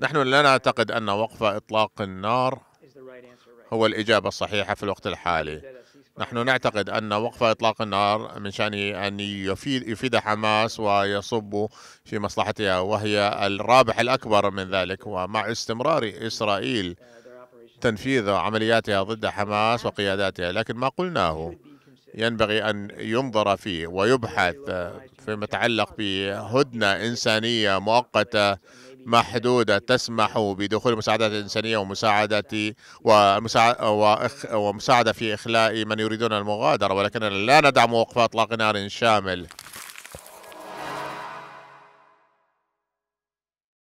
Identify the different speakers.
Speaker 1: نحن لا نعتقد أن وقف إطلاق النار هو الإجابة الصحيحة في الوقت الحالي نحن نعتقد أن وقف إطلاق النار من شأنه أن يفيد, يفيد حماس ويصب في مصلحتها وهي الرابح الأكبر من ذلك ومع استمرار إسرائيل تنفيذ عملياتها ضد حماس وقياداتها لكن ما قلناه ينبغي أن ينظر فيه ويبحث فيما يتعلق بهدنة إنسانية مؤقتة محدودة تسمح بدخول مساعدات إنسانية ومساعدة ومساعدة في إخلاء من يريدون المغادرة ولكننا لا ندعم وقف إطلاق نار شامل